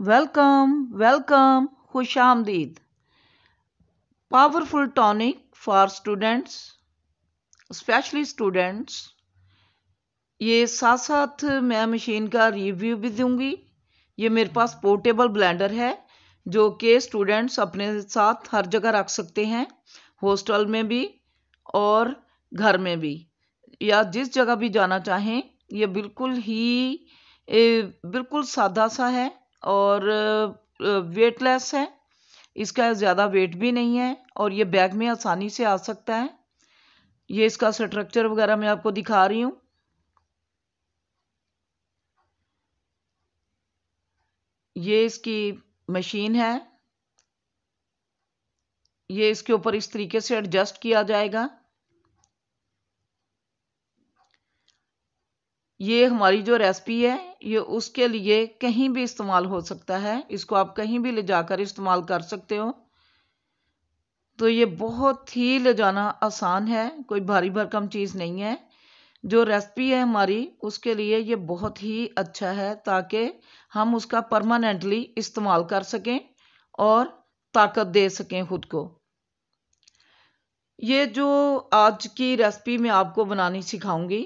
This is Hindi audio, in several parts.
वेलकम वेलकम खुश आमदीद powerful tonic for students specially students ये साथ साथ मैं मशीन का रिव्यू भी दूंगी ये मेरे पास पोर्टेबल ब्लेंडर है जो कि स्टूडेंट्स अपने साथ हर जगह रख सकते हैं हॉस्टल में भी और घर में भी या जिस जगह भी जाना चाहें ये बिल्कुल ही ए, बिल्कुल सादा सा है और वेटलेस है इसका ज़्यादा वेट भी नहीं है और ये बैग में आसानी से आ सकता है ये इसका स्ट्रक्चर वगैरह मैं आपको दिखा रही हूँ ये इसकी मशीन है ये इसके ऊपर इस तरीके से एडजस्ट किया जाएगा ये हमारी जो रेसिपी है ये उसके लिए कहीं भी इस्तेमाल हो सकता है इसको आप कहीं भी ले जाकर इस्तेमाल कर सकते हो तो ये बहुत ही ले जाना आसान है कोई भारी भरकम चीज़ नहीं है जो रेसिपी है हमारी उसके लिए ये बहुत ही अच्छा है ताकि हम उसका परमानेंटली इस्तेमाल कर सकें और ताकत दे सकें खुद को ये जो आज की रेसिपी मैं आपको बनानी सिखाऊंगी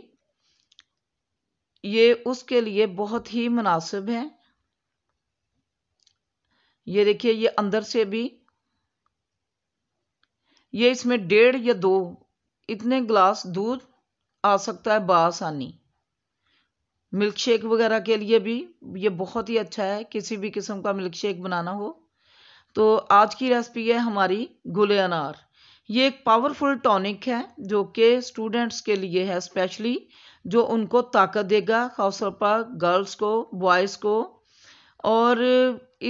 ये उसके लिए बहुत ही मुनासिब है ये देखिए ये अंदर से भी ये इसमें डेढ़ या दो इतने ग्लास दूध आ सकता है बासानी मिल्क शेक वगैरह के लिए भी ये बहुत ही अच्छा है किसी भी किस्म का मिल्क शेक बनाना हो तो आज की रेसिपी है हमारी गुले अनार ये एक पावरफुल टॉनिक है जो कि स्टूडेंट्स के लिए है स्पेशली जो उनको ताकत देगा खास पर गर्ल्स को बॉयज़ को और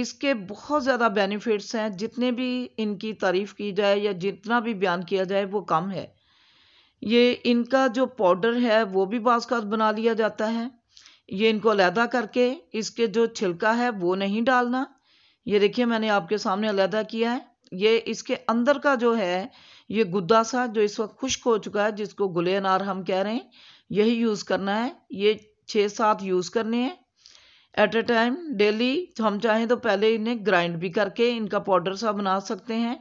इसके बहुत ज़्यादा बेनिफिट्स हैं जितने भी इनकी तारीफ़ की जाए या जितना भी बयान किया जाए वो कम है ये इनका जो पाउडर है वो भी बाज़ बना लिया जाता है ये इनको अलहदा करके इसके जो छिलका है वो नहीं डालना ये देखिए मैंने आपके सामने अलहदा किया है ये इसके अंदर का जो है ये गुद्दा सा जो इस वक्त खुश्क हो चुका है जिसको गुले अनार हम कह रहे हैं यही यूज़ करना है ये छः सात यूज़ करने हैं एट ए टाइम डेली हम चाहें तो पहले इन्हें ग्राइंड भी करके इनका पाउडर सा बना सकते हैं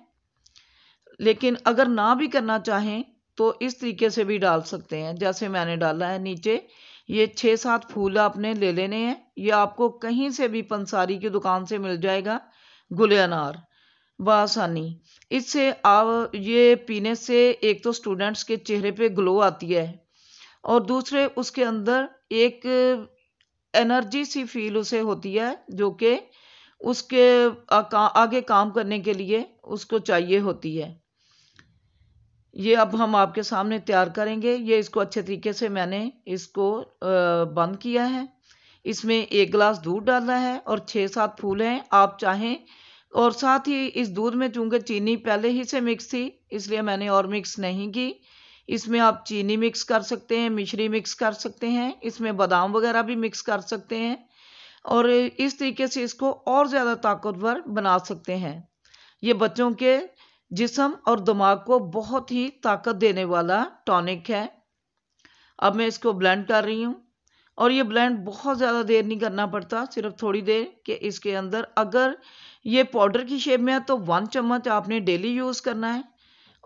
लेकिन अगर ना भी करना चाहें तो इस तरीके से भी डाल सकते हैं जैसे मैंने डाला है नीचे ये छः सात फूल आपने ले लेने हैं ये आपको कहीं से भी पंसारी की दुकान से मिल जाएगा गुले अनार बसानी इससे आप ये पीने से एक तो स्टूडेंट्स के चेहरे पे ग्लो आती है और दूसरे उसके अंदर एक एनर्जी सी फील उसे होती है जो कि उसके आगे काम करने के लिए उसको चाहिए होती है ये अब हम आपके सामने तैयार करेंगे ये इसको अच्छे तरीके से मैंने इसको बंद किया है इसमें एक गिलास दूध डालना है और छः सात फूल हैं आप चाहें और साथ ही इस दूध में चूँकि चीनी पहले ही से मिक्स थी इसलिए मैंने और मिक्स नहीं की इसमें आप चीनी मिक्स कर सकते हैं मिश्री मिक्स कर सकते हैं इसमें बादाम वगैरह भी मिक्स कर सकते हैं और इस तरीके से इसको और ज़्यादा ताकतवर बना सकते हैं ये बच्चों के जिसम और दिमाग को बहुत ही ताकत देने वाला टॉनिक है अब मैं इसको ब्लेंड कर रही हूँ और ये ब्लेंड बहुत ज़्यादा देर नहीं करना पड़ता सिर्फ थोड़ी देर कि इसके अंदर अगर ये पाउडर की शेप में है तो वन चम्मच आपने डेली यूज़ करना है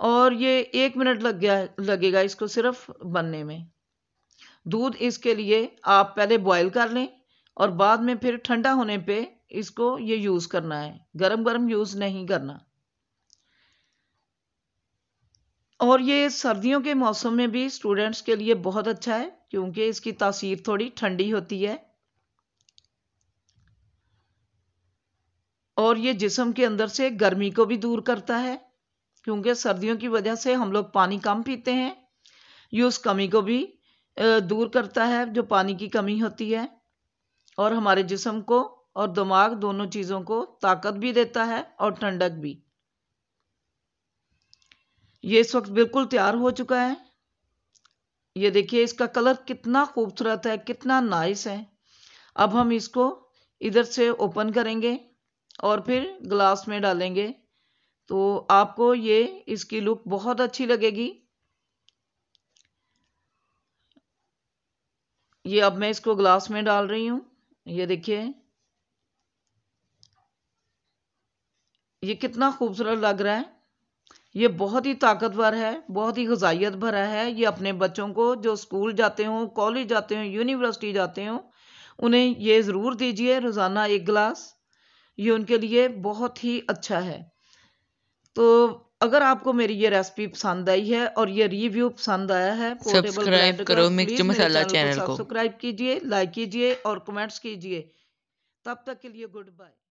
और ये एक मिनट लग गया लगेगा इसको सिर्फ बनने में दूध इसके लिए आप पहले बॉयल कर लें और बाद में फिर ठंडा होने पे इसको ये यूज़ करना है गरम गरम यूज़ नहीं करना और ये सर्दियों के मौसम में भी स्टूडेंट्स के लिए बहुत अच्छा है क्योंकि इसकी तासीर थोड़ी ठंडी होती है और ये जिसम के अंदर से गर्मी को भी दूर करता है क्योंकि सर्दियों की वजह से हम लोग पानी कम पीते हैं ये उस कमी को भी दूर करता है जो पानी की कमी होती है और हमारे जिसम को और दिमाग दोनों चीज़ों को ताकत भी देता है और ठंडक भी ये इस वक्त बिल्कुल तैयार हो चुका है ये देखिए इसका कलर कितना खूबसूरत है कितना नाइस है अब हम इसको इधर से ओपन करेंगे और फिर ग्लास में डालेंगे तो आपको ये इसकी लुक बहुत अच्छी लगेगी ये अब मैं इसको ग्लास में डाल रही हूँ ये देखिए ये कितना खूबसूरत लग रहा है ये बहुत ही ताकतवर है बहुत ही गजाइत भरा है ये अपने बच्चों को जो स्कूल जाते हो कॉलेज जाते हो यूनिवर्सिटी जाते हो उन्हें ये ज़रूर दीजिए रोज़ाना एक गिलास ये उनके लिए बहुत ही अच्छा है तो अगर आपको मेरी ये रेसिपी पसंद आई है और ये रिव्यू पसंद आया है सब्सक्राइब करो मिक्स मसाला चैनल को सब्सक्राइब कीजिए लाइक कीजिए और कमेंट्स कीजिए तब तक के लिए गुड बाय